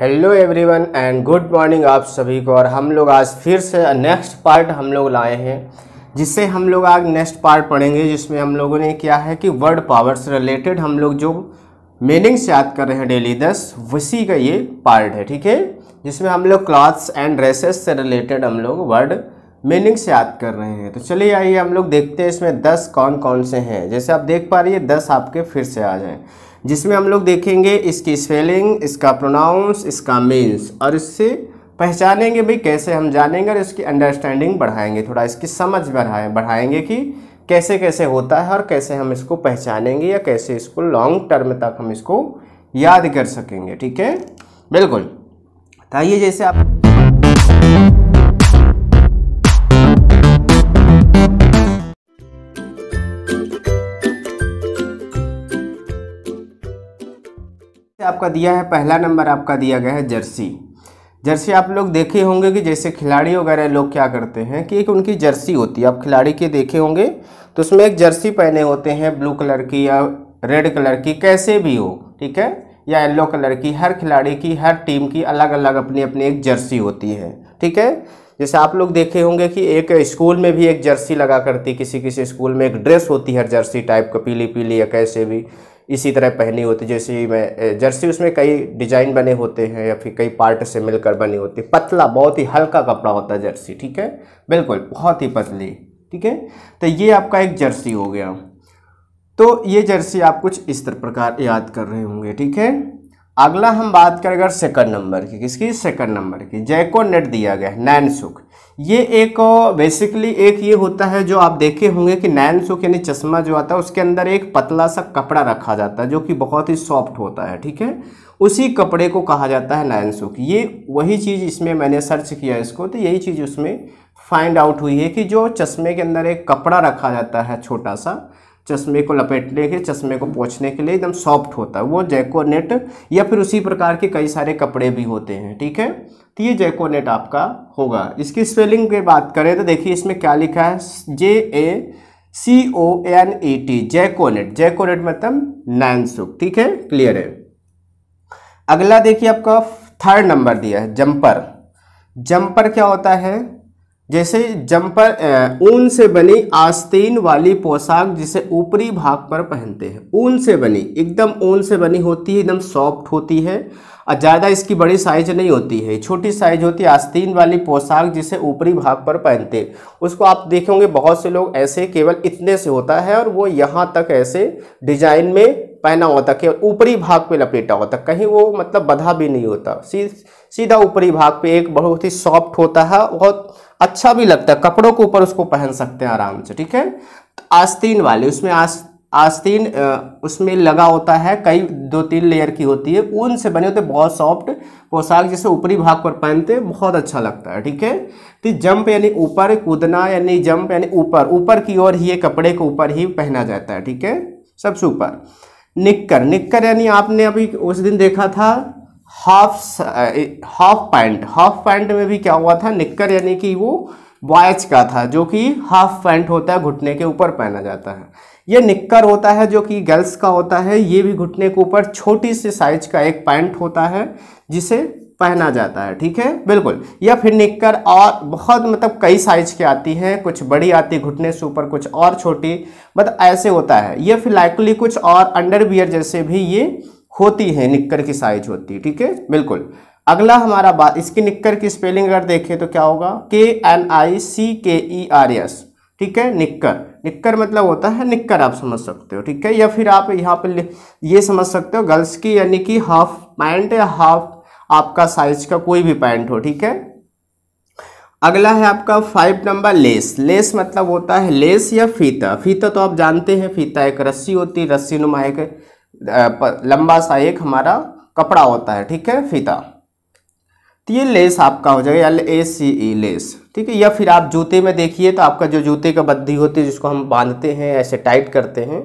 hello everyone and good morning आप सभी को और हम लोग आज फिर से नेक्स्ट पार्ट हम लोग लाए हैं जिससे हम लोग आज नेक्स्ट पार्ट पढ़ेंगे जिसमें हम लोगों ने किया है कि वर्ड पावर से रिलेटेड हम लोग जो मीनिंग्स याद कर रहे हैं डेली दस उसी का ये पार्ट है ठीक है जिसमें हम लोग क्लॉथ्स एंड ड्रेसेस से रिलेटेड हम लोग वर्ड मीनिंग्स याद कर रहे हैं तो चलिए आइए हम लोग देखते हैं इसमें दस कौन कौन से हैं जैसे आप देख पा रही है दस आपके फिर से आ जाएँ जिसमें हम लोग देखेंगे इसकी स्पेलिंग इसका प्रोनाउंस इसका मीन्स और इससे पहचानेंगे भाई कैसे हम जानेंगे और इसकी अंडरस्टैंडिंग बढ़ाएंगे थोड़ा इसकी समझ बढ़ाएं बढ़ाएंगे कि कैसे कैसे होता है और कैसे हम इसको पहचानेंगे या कैसे इसको लॉन्ग टर्म तक हम इसको याद कर सकेंगे ठीक है बिल्कुल तो आइए जैसे आप आपका दिया है पहला नंबर आपका दिया गया है जर्सी जर्सी आप लोग देखे होंगे कि जैसे खिलाड़ी वगैरह लोग क्या करते हैं कि एक उनकी जर्सी होती है आप खिलाड़ी के देखे होंगे तो उसमें एक जर्सी पहने होते हैं ब्लू कलर की या रेड कलर की कैसे भी हो ठीक है या येलो कलर की हर खिलाड़ी की हर टीम की अलग अलग अपनी अपनी एक जर्सी होती है ठीक है जैसे आप लोग देखे होंगे कि एक स्कूल में भी एक जर्सी लगा करती किसी किसी स्कूल में एक ड्रेस होती है जर्सी टाइप का पीली पीली या कैसे भी इसी तरह पहनी होती जैसे मैं जर्सी उसमें कई डिजाइन बने होते हैं या फिर कई पार्ट से मिलकर बनी होती पतला बहुत ही हल्का कपड़ा होता है जर्सी ठीक है बिल्कुल बहुत ही पतली ठीक है तो ये आपका एक जर्सी हो गया तो ये जर्सी आप कुछ इस तरह प्रकार याद कर रहे होंगे ठीक है अगला हम बात करें अगर सेकंड नंबर की किसकी सेकंड नंबर की जैको नेट दिया गया है नैन सुख ये एक बेसिकली एक ये होता है जो आप देखे होंगे कि नैन सुख यानी चश्मा जो आता है उसके अंदर एक पतला सा कपड़ा रखा जाता है जो कि बहुत ही सॉफ्ट होता है ठीक है उसी कपड़े को कहा जाता है नैन सुख ये वही चीज़ इसमें मैंने सर्च किया इसको तो यही चीज़ उसमें फाइंड आउट हुई है कि जो चश्मे के अंदर एक कपड़ा रखा जाता है छोटा सा चश्मे को लपेटने के चश्मे को पोछने के लिए एकदम सॉफ्ट होता है वो जैकोनेट या फिर उसी प्रकार के कई सारे कपड़े भी होते हैं ठीक है तो ये जैकोनेट आपका होगा इसकी स्पेलिंग की बात करें तो देखिए इसमें क्या लिखा है जे ए सी ओ एन ई टी जैकोनेट जैकोनेट मतलब नैनसुक ठीक है क्लियर है अगला देखिए आपका थर्ड नंबर दिया है जंपर जंपर क्या होता है जैसे जंपर ऊन से बनी आस्तीन वाली पोशाक जिसे ऊपरी भाग पर पहनते हैं ऊन से बनी एकदम ऊन से बनी होती है एकदम सॉफ्ट होती है और ज़्यादा इसकी बड़ी साइज नहीं होती है छोटी साइज होती है आस्तीन वाली पोशाक जिसे ऊपरी भाग पर पहनते हैं उसको आप देखेंगे बहुत से लोग ऐसे केवल इतने से होता है और वो यहाँ तक ऐसे डिजाइन में पहना होता केवल ऊपरी भाग पे लपेटा होता कहीं वो मतलब बधा भी नहीं होता सीधा ऊपरी भाग पे एक बहुत ही सॉफ्ट होता है बहुत अच्छा भी लगता है कपड़ों के ऊपर उसको पहन सकते हैं आराम से ठीक है तो आस्तीन वाले उसमें आस आस्तीन उसमें लगा होता है कई दो तीन लेयर की होती है ऊन से बने होते बहुत सॉफ्ट पोशाक जैसे ऊपरी भाग पर पहनते हैं बहुत अच्छा लगता है ठीक है तो जंप यानी ऊपर कूदना यानी जंप यानी ऊपर ऊपर की ओर ही ये कपड़े के ऊपर ही पहना जाता है ठीक है सबसे ऊपर निक्कर निक्कर यानी आपने अभी उस दिन देखा था half half pant half pant में भी क्या हुआ था निक्कर यानी कि वो बॉयज का था जो कि हाफ पैंट होता है घुटने के ऊपर पहना जाता है ये निक्कर होता है जो कि गर्ल्स का होता है ये भी घुटने के ऊपर छोटी सी साइज का एक पैंट होता है जिसे पहना जाता है ठीक है बिल्कुल या फिर निक्कर और बहुत मतलब कई साइज की आती हैं कुछ बड़ी आती है घुटने से ऊपर कुछ और छोटी मतलब ऐसे होता है ये फिर लाइकली कुछ और अंडरवियर जैसे भी ये होती है निक्कर की साइज होती है ठीक है बिल्कुल अगला हमारा बात इसकी निक्कर की स्पेलिंग अगर देखें तो क्या होगा के एन आई सी के ई आर एस ठीक है निक्कर निक्कर मतलब होता है निक्कर आप समझ सकते हो ठीक है या फिर आप यहाँ पर ये समझ सकते हो गर्ल्स की यानी कि हाफ पैंट या हाफ आपका साइज का कोई भी पैंट हो ठीक है अगला है आपका फाइव नंबर लेस लेस मतलब होता है लेस या फीता फीता तो आप जानते हैं फीता एक रस्सी होती है रस्सी नुमा एक लंबा सा एक हमारा कपड़ा होता है ठीक है फीता तो ये लेस आपका हो जाएगा L A C E less ठीक है या फिर आप जूते में देखिए तो आपका जो जूते का बद्दी होती है जिसको हम बांधते हैं ऐसे टाइट करते हैं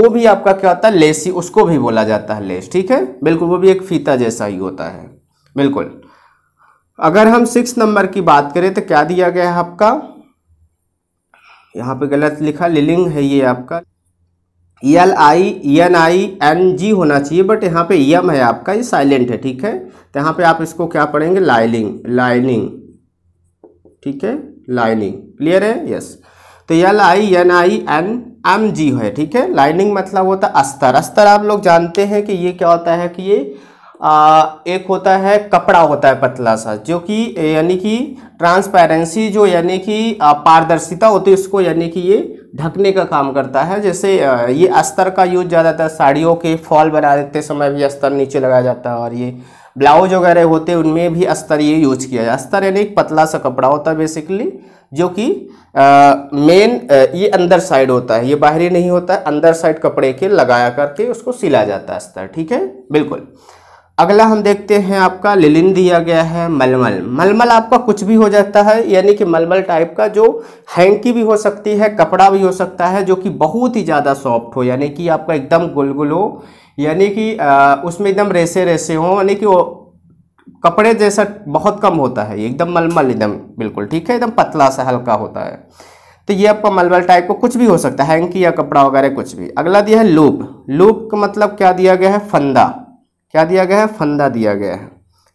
वो भी आपका क्या होता है लेसी उसको भी बोला जाता है लेस ठीक है बिल्कुल वो भी एक फीता जैसा ही होता है बिल्कुल अगर हम सिक्स नंबर की बात करें तो क्या दिया गया है आपका यहाँ पे गलत लिखा लिलिंग है ये आपका L I N I N G होना चाहिए बट यहाँ पे यम e है आपका ये साइलेंट है ठीक है तो यहाँ पे आप इसको क्या पढ़ेंगे लाइनिंग लाइनिंग ठीक है लाइनिंग क्लियर है यस तो L I N I N M G है ठीक है लाइनिंग मतलब होता है अस्तर अस्तर आप लोग जानते हैं कि ये क्या होता है कि ये आ, एक होता है कपड़ा होता है पतला सा जो कि यानी कि ट्रांसपेरेंसी जो यानी कि पारदर्शिता होती है उसको यानी कि ये ढकने का काम करता है जैसे ये अस्तर का यूज ज़्यादातर साड़ियों के फॉल बना देते समय भी अस्तर नीचे लगाया जाता है और ये ब्लाउज वगैरह होते हैं उनमें भी अस्तर ये यूज किया जाता है अस्तर यानी एक पतला सा कपड़ा होता है बेसिकली जो कि मेन ये अंदर साइड होता है ये बाहरी नहीं होता है अंदर साइड कपड़े के लगाया करके उसको सिला जाता है अस्तर ठीक है बिल्कुल अगला हम देखते हैं आपका लिलिन दिया गया है मलमल मलमल आपका कुछ भी हो जाता है यानी कि मलमल टाइप का जो हैंकी भी हो सकती है कपड़ा भी हो सकता है जो कि बहुत ही ज़्यादा सॉफ्ट हो यानी कि आपका एकदम गुलगुल हो यानी कि उसमें एकदम रेसे रेसे हो यानी कि वो कपड़े जैसा बहुत कम होता है एकदम मलमल एकदम बिल्कुल ठीक है एकदम पतला सा हल्का होता है तो ये आपका मलमल टाइप का कुछ भी हो सकता है हैंकी या कपड़ा वगैरह कुछ भी अगला दिया है लूप लूप का मतलब क्या दिया गया है फंदा क्या दिया गया है फंदा दिया गया है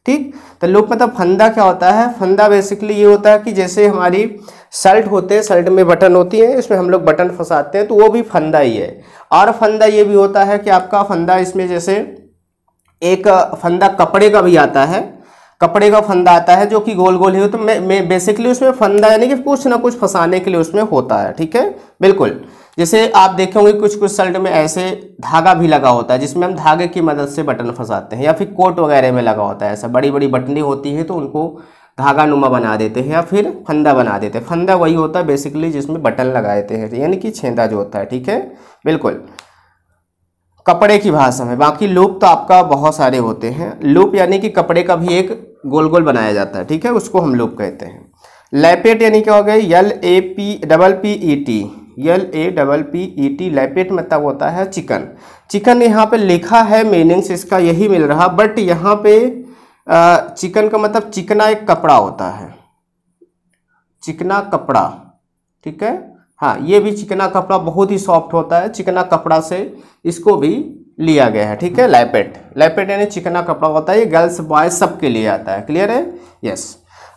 ठीक तो लोक मतलब फंदा क्या होता है फंदा बेसिकली ये होता है कि जैसे हमारी शर्ट होते हैं शर्ट में बटन होती है इसमें हम लोग बटन फंसाते हैं तो वो भी फंदा ही है और फंदा ये भी होता है कि आपका फंदा इसमें जैसे एक फंदा कपड़े का भी आता है कपड़े का फंदा आता है जो कि गोल गोल ही हो तो मैं बेसिकली उसमें फंदा यानी कि कुछ ना कुछ फंसाने के लिए उसमें होता है ठीक है बिल्कुल जैसे आप देखेंगे कुछ कुछ शर्ट में ऐसे धागा भी लगा होता है जिसमें हम धागे की मदद से बटन फंसाते हैं या फिर कोट वगैरह में लगा होता है ऐसा बड़ी बड़ी बटनी होती है तो उनको धागा नुमा बना देते हैं या फिर फंदा बना देते हैं फंदा वही होता है बेसिकली जिसमें बटन लगा देते हैं यानी कि छेंदा जो होता है ठीक है बिल्कुल कपड़े की भाषा में बाकी लूप तो आपका बहुत सारे होते हैं लूप यानी कि कपड़े का भी एक गोल गोल बनाया जाता है ठीक है उसको हम लूप कहते हैं लैपेट यानी क्या हो गया L A P double P E T L A double P E T lappet मतलब होता है चिकन चिकन यहाँ पे लिखा है मीनिंग्स इसका यही मिल रहा बट यहाँ पे चिकन का मतलब चिकना एक कपड़ा होता है चिकना कपड़ा ठीक है हाँ ये भी चिकना कपड़ा बहुत ही सॉफ्ट होता है चिकना कपड़ा से इसको भी लिया गया है ठीक है लैपेट लैपेट यानी चिकना कपड़ा होता है ये गर्ल्स बॉयज सबके लिए आता है क्लियर है यस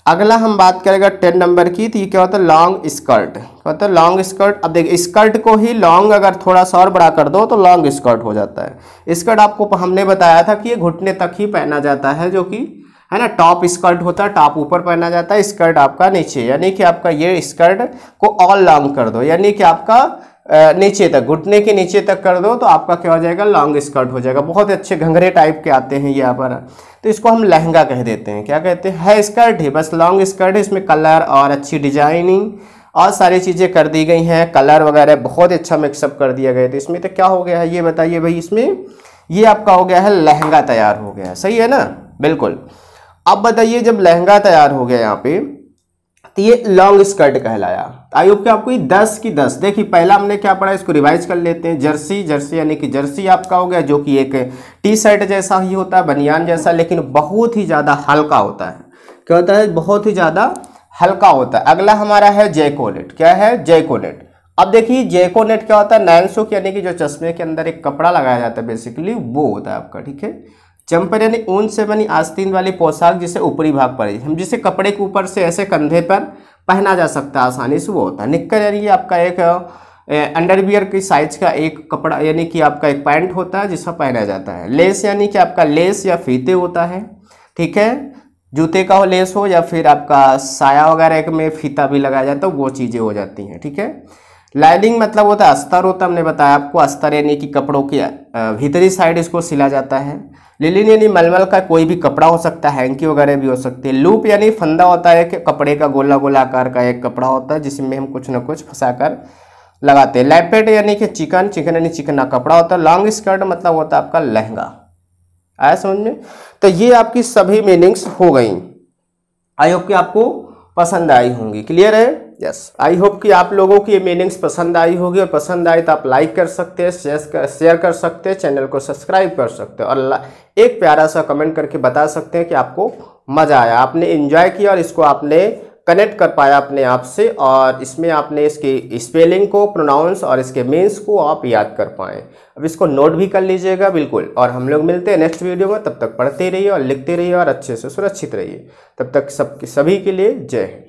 अगला हम बात करेगा टेन नंबर की तो ये क्या होता है लॉन्ग स्कर्ट क्या होता है लॉन्ग स्कर्ट अब देखिए स्कर्ट को ही लॉन्ग अगर थोड़ा सा और बड़ा कर दो तो लॉन्ग स्कर्ट हो जाता है स्कर्ट आपको हमने बताया था कि ये घुटने तक ही पहना जाता है जो कि है ना टॉप स्कर्ट होता है टॉप ऊपर पहना जाता है स्कर्ट आपका नीचे यानी कि आपका ये स्कर्ट को ऑल लॉन्ग कर दो यानी कि आपका नीचे तक घुटने के नीचे तक कर दो तो आपका क्या हो जाएगा लॉन्ग स्कर्ट हो जाएगा बहुत अच्छे घंघरे टाइप के आते हैं यहाँ पर तो इसको हम लहंगा कह देते हैं क्या कहते हैं है स्कर्ट है बस लॉन्ग स्कर्ट है इसमें कलर और अच्छी डिजाइनिंग और सारी चीज़ें कर दी गई हैं कलर वगैरह बहुत अच्छा मिक्सअप कर दिया गया तो इसमें तो क्या हो गया है ये बताइए भाई इसमें ये आपका हो गया है लहंगा तैयार हो गया है सही है ना बिल्कुल अब बताइए जब लहंगा तैयार हो गया यहाँ पर तो ये लॉन्ग स्कर्ट कहलाया आई होप कि आपको ये दस की दस देखिए पहला हमने क्या पढ़ा इसको रिवाइज कर लेते हैं जर्सी जर्सी यानी कि जर्सी आपका हो गया जो कि एक टी शर्ट जैसा ही होता है बनियान जैसा लेकिन बहुत ही ज़्यादा हल्का होता है क्या होता है बहुत ही ज़्यादा हल्का होता है अगला हमारा है जैकोनेट क्या है जैकोनेट अब देखिए जैकोनेट क्या होता है नैन यानी कि जो चश्मे के अंदर एक कपड़ा लगाया जाता है बेसिकली वो होता है आपका ठीक है चंपन यानी ऊन से बनी आस्तीन वाली पोशाक जिसे ऊपरी भाग पर हम जिसे कपड़े के ऊपर से ऐसे कंधे पर पहना जा सकता है आसानी से वो होता है निक्कर यानी ये आपका एक अंडरवियर की साइज का एक कपड़ा यानी कि आपका एक पैंट होता है जिसका पहना जाता है लेस यानी कि आपका लेस या फीते होता है ठीक है जूते का हो लेस हो या फिर आपका साया वगैरह में फीता भी लगाया जाता है वो चीज़ें हो जाती हैं ठीक है लाइनिंग मतलब होता है अस्तर होता हमने बताया आपको अस्तर यानी कि कपड़ों की भीतरी साइड इसको सिला जाता है लिलिन यानी मलमल का कोई भी कपड़ा हो सकता है हैंकी वगैरह भी हो सकती है लूप यानी फंदा होता है कि कपड़े का गोला गोला आकार का एक कपड़ा होता है जिसमें हम कुछ ना कुछ कर लगाते हैं लैपेट यानी कि चिकन चिकन यानी चिकना कपड़ा होता है लॉन्ग स्कर्ट मतलब होता है आपका लहंगा आया समझ में तो ये आपकी सभी मीनिंग्स हो गई आई होप कि आपको पसंद आई होंगी क्लियर है यस आई होप कि आप लोगों की ये मीनिंग्स पसंद आई होगी और पसंद आए तो आप लाइक कर सकते हैं शेयर कर शेयर कर सकते हैं चैनल को सब्सक्राइब कर सकते हैं और एक प्यारा सा कमेंट करके बता सकते हैं कि आपको मज़ा आया आपने इन्जॉय किया और इसको आपने कनेक्ट कर पाया अपने आप से और इसमें आपने इसकी स्पेलिंग को प्रोनाउंस और इसके मीन्स को आप याद कर पाएँ अब इसको नोट भी कर लीजिएगा बिल्कुल और हम लोग मिलते हैं नेक्स्ट वीडियो में तब तक पढ़ते रहिए और लिखते रहिए और अच्छे से सुरक्षित रहिए तब तक सब सभी के लिए जय हिंद